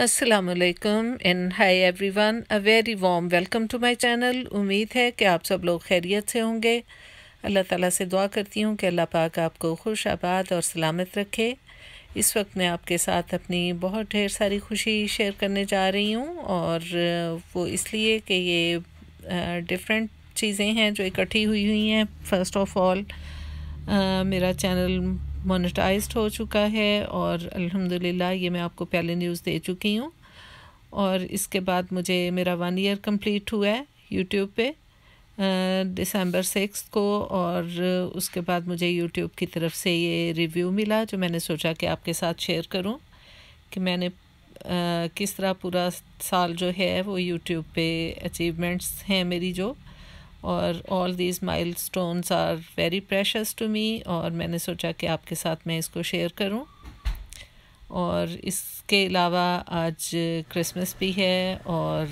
असलकम and hi everyone a very warm welcome to my channel उम्मीद है कि आप सब लोग खैरियत से होंगे अल्लाह ताला से दुआ करती हूँ कि अल्लाह पाक आपको खुश आबाद और सलामत रखे इस वक्त मैं आपके साथ अपनी बहुत ढेर सारी खुशी शेयर करने जा रही हूँ और वो इसलिए कि ये डिफरेंट चीज़ें हैं जो इकट्ठी हुई हुई हैं फ़र्स्ट ऑफ़ ऑल मेरा चैनल मोनेटाइज्ड हो चुका है और अल्हम्दुलिल्लाह ये मैं आपको पहले न्यूज़ दे चुकी हूँ और इसके बाद मुझे मेरा वन ईयर कंप्लीट हुआ है यूट्यूब पे दिसंबर सिक्स को और उसके बाद मुझे यूट्यूब की तरफ से ये रिव्यू मिला जो मैंने सोचा कि आपके साथ शेयर करूँ कि मैंने आ, किस तरह पूरा साल जो है वो यूट्यूब पे अचीवमेंट्स हैं मेरी जो और all these stones are very precious to me और मैंने सोचा कि आपके साथ मैं इसको शेयर करूं और इसके अलावा आज क्रिसमस भी है और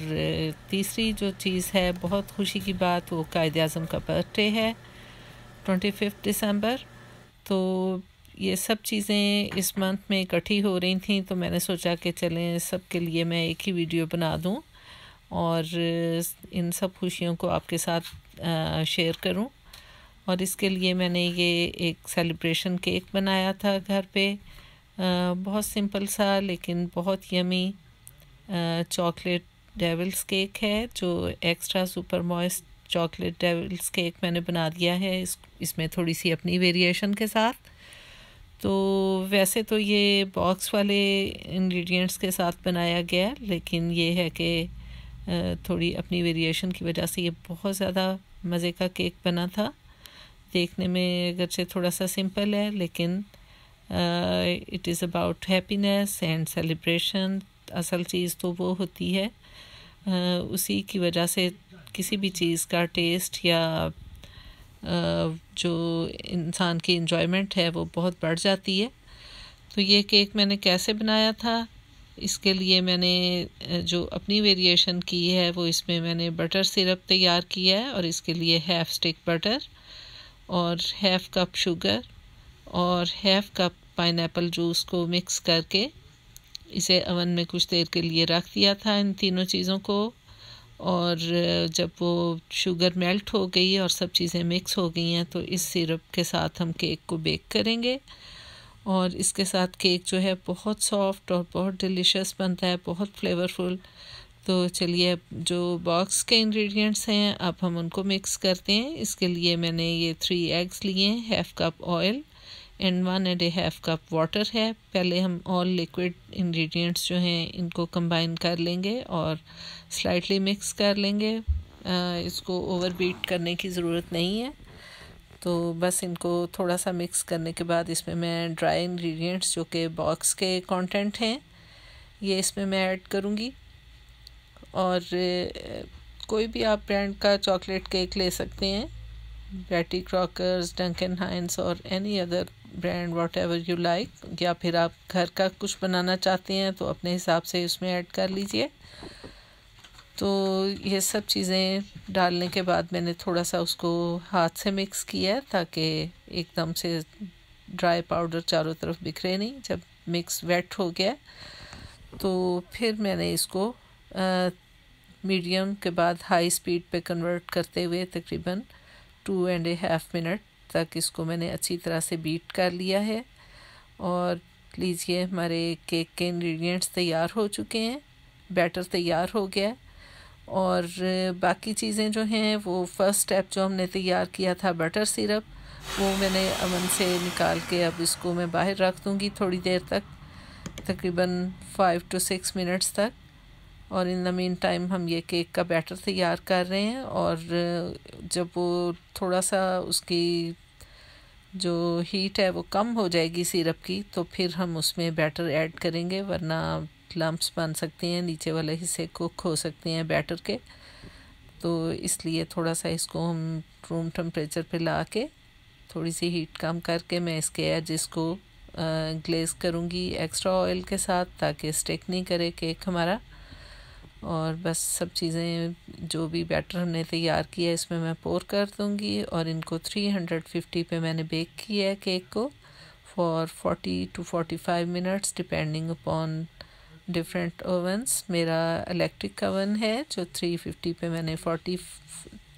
तीसरी जो चीज़ है बहुत खुशी की बात वो कायद अजम का बर्थडे है ट्वेंटी फिफ्थ दिसम्बर तो ये सब चीज़ें इस मंथ में इकट्ठी हो रही थी तो मैंने सोचा कि चलें सब के लिए मैं एक ही वीडियो बना दूँ और इन सब खुशियों को आपके साथ शेयर करूं और इसके लिए मैंने ये एक सेलिब्रेशन केक बनाया था घर पे बहुत सिंपल सा लेकिन बहुत यमी चॉकलेट डेविल्स केक है जो extra super moist chocolate devil's cake मैंने बना दिया है इस इसमें थोड़ी सी अपनी वेरिएशन के साथ तो वैसे तो ये बॉक्स वाले इंग्रेडिएंट्स के साथ बनाया गया लेकिन ये है कि थोड़ी अपनी वेरिएशन की वजह से ये बहुत ज़्यादा मज़े का केक बना था देखने में अगरचे थोड़ा सा सिंपल है लेकिन it is about happiness and celebration असल चीज़ तो वो होती है uh, उसी की वजह से किसी भी चीज़ का टेस्ट या uh, जो इंसान की इन्जॉयमेंट है वो बहुत बढ़ जाती है तो ये केक मैंने कैसे बनाया था इसके लिए मैंने जो अपनी वेरिएशन की है वो इसमें मैंने बटर सिरप तैयार किया है और इसके लिए हैफ़ स्टिक बटर और हैफ़ कप शुगर और हैफ़ कप पाइन जूस को मिक्स करके इसे अवन में कुछ देर के लिए रख दिया था इन तीनों चीज़ों को और जब वो शुगर मेल्ट हो गई और सब चीज़ें मिक्स हो गई हैं तो इस सिरप के साथ हम केक को बेक करेंगे और इसके साथ केक जो है बहुत सॉफ्ट और बहुत डिलीशियस बनता है बहुत फ्लेवरफुल तो चलिए जो बॉक्स के इंग्रेडिएंट्स हैं अब हम उनको मिक्स करते हैं इसके लिए मैंने ये थ्री एग्स लिए हैं half cup oil and one and a half cup water है पहले हम ऑल लिक्विड इंग्रेडिएंट्स जो हैं इनको कंबाइन कर लेंगे और स्लाइटली मिक्स कर लेंगे आ, इसको ओवर बीट करने की ज़रूरत नहीं है तो बस इनको थोड़ा सा मिक्स करने के बाद इसमें मैं ड्राई इंग्रेडिएंट्स जो कि बॉक्स के कंटेंट हैं ये इसमें मैं ऐड करूँगी और कोई भी आप ब्रांड का चॉकलेट केक ले सकते हैं बैटी क्रॉकर्स डंकन हाइंस और any other brand whatever you like या फिर आप घर का कुछ बनाना चाहते हैं तो अपने हिसाब से उसमें ऐड कर लीजिए तो ये सब चीज़ें डालने के बाद मैंने थोड़ा सा उसको हाथ से मिक्स किया ताकि एकदम से ड्राई पाउडर चारों तरफ बिखरे नहीं जब मिक्स वेट हो गया तो फिर मैंने इसको मीडियम के बाद हाई स्पीड पे कन्वर्ट करते हुए तकरीबन two and a half minute तक इसको मैंने अच्छी तरह से बीट कर लिया है और लीजिए हमारे केक के इंग्रेडिएंट्स तैयार हो चुके हैं बैटर तैयार हो गया है और बाकी चीज़ें जो हैं वो फर्स्ट स्टेप जो हमने तैयार किया था बटर सिरप वो मैंने अमन से निकाल के अब इसको मैं बाहर रख दूँगी थोड़ी देर तक तकरीबन फाइव टू सिक्स मिनट्स तक और इन द मीन टाइम हम ये केक का बैटर तैयार कर रहे हैं और जब वो थोड़ा सा उसकी जो हीट है वो कम हो जाएगी सिरप की तो फिर हम उसमें बैटर ऐड करेंगे वरना लम्ब्स बन सकते हैं नीचे वाले हिस्से कुक हो सकते हैं बैटर के तो इसलिए थोड़ा सा इसको हम रूम टेम्परेचर पे ला के थोड़ी सी हीट कम करके मैं इसके एज इसको ग्लेज करूँगी एक्स्ट्रा ऑयल के साथ ताकि स्टेक नहीं करे केक हमारा और बस सब चीज़ें जो भी बैटर हमने तैयार किया है इसमें मैं पोर कर दूँगी और इनको 350 पे मैंने बेक किया है केक को for 40 to 45 minutes depending upon different ovens मेरा इलेक्ट्रिक ओवन है जो थ्री फिफ्टी पे मैंने forty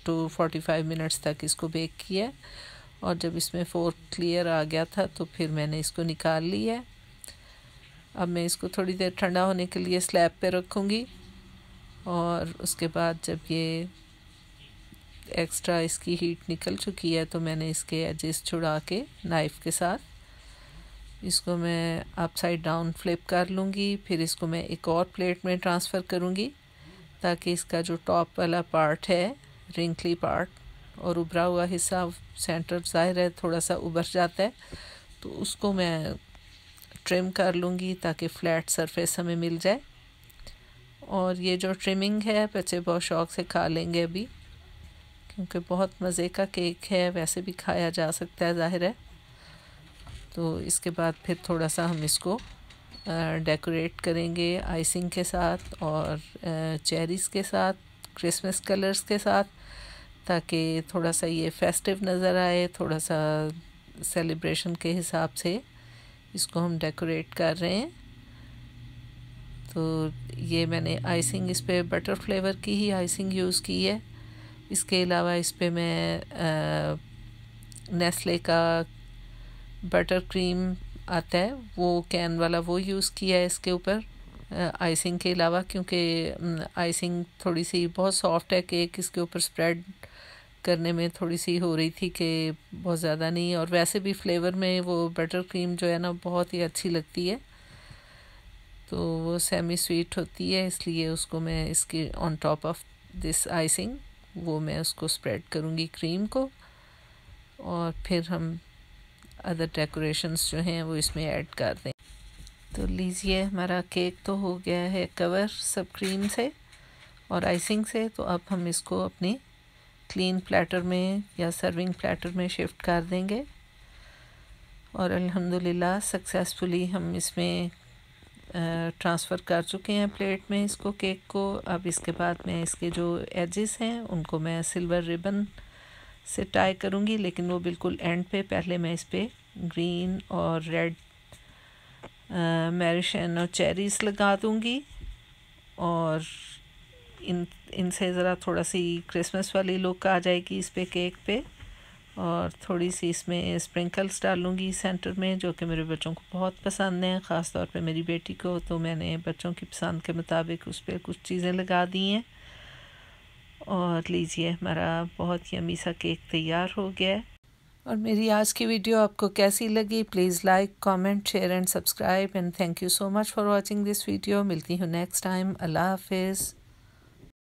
to forty five minutes तक इसको बेक किया और जब इसमें फोर क्लियर आ गया था तो फिर मैंने इसको निकाल लिया अब मैं इसको थोड़ी देर ठंडा होने के लिए स्लैब पे रखूँगी और उसके बाद जब ये एक्स्ट्रा इसकी हीट निकल चुकी है तो मैंने इसके एजेस छुड़ा के नाइफ़ के साथ इसको मैं अपसाइड डाउन फ्लिप कर लूँगी फिर इसको मैं एक और प्लेट में ट्रांसफ़र करूँगी ताकि इसका जो टॉप वाला पार्ट है रिंकली पार्ट और उभरा हुआ हिस्सा सेंटर ज़ाहिर है थोड़ा सा उभर जाता है तो उसको मैं ट्रिम कर लूँगी ताकि फ्लैट सरफेस हमें मिल जाए और ये जो ट्रिमिंग है बच्चे बहुत शौक से खा लेंगे अभी क्योंकि बहुत मज़े का केक है वैसे भी खाया जा सकता है ज़ाहिर है तो इसके बाद फिर थोड़ा सा हम इसको डेकोरेट करेंगे आइसिंग के साथ और चेरीज़ के साथ क्रिसमस कलर्स के साथ ताकि थोड़ा सा ये फेस्टिव नज़र आए थोड़ा सा सेलिब्रेशन के हिसाब से इसको हम डेकोरेट कर रहे हैं तो ये मैंने आइसिंग इस पर बटर फ्लेवर की ही आइसिंग यूज़ की है इसके अलावा इस पर मैं नेस्ले का बटर क्रीम आता है वो कैन वाला वो यूज़ किया है इसके ऊपर आइसिंग के अलावा क्योंकि आइसिंग थोड़ी सी बहुत सॉफ्ट है केक इसके ऊपर स्प्रेड करने में थोड़ी सी हो रही थी कि बहुत ज़्यादा नहीं और वैसे भी फ्लेवर में वो बटर क्रीम जो है ना बहुत ही अच्छी लगती है तो वो सेमी स्वीट होती है इसलिए उसको मैं इसकी on top of this icing वो मैं उसको स्प्रेड करूँगी क्रीम को और फिर हम अदर डेकोरेशंस जो हैं वो इसमें ऐड कर दें तो लीजिए हमारा केक तो हो गया है कवर सब क्रीम से और आइसिंग से तो अब हम इसको अपनी क्लीन प्लेटर में या सर्विंग प्लेटर में शिफ्ट कर देंगे और अल्हम्दुलिल्लाह सक्सेसफुली हम इसमें ट्रांसफ़र कर चुके हैं प्लेट में इसको केक को अब इसके बाद मैं इसके जो एजेस हैं उनको मैं सिल्वर रिबन से टाई करूँगी लेकिन वो बिल्कुल एंड पे पहले मैं इस पर ग्रीन और रेड और चेरीज़ लगा दूँगी और इन इनसे ज़रा थोड़ा सी क्रिसमस वाली लुक आ जाएगी इस पर केक पे और थोड़ी सी इसमें स्प्रिंकल्स डालूँगी सेंटर में जो कि मेरे बच्चों को बहुत पसंद हैं ख़ास तौर पे मेरी बेटी को तो मैंने बच्चों की पसंद के मुताबिक उस पर कुछ चीज़ें लगा दी हैं और लीजिए हमारा बहुत ही सा केक तैयार हो गया और मेरी आज की वीडियो आपको कैसी लगी please like comment share and subscribe and thank you so much for watching this video मिलती हूँ नेक्स्ट टाइम अल्लाह हाफिज़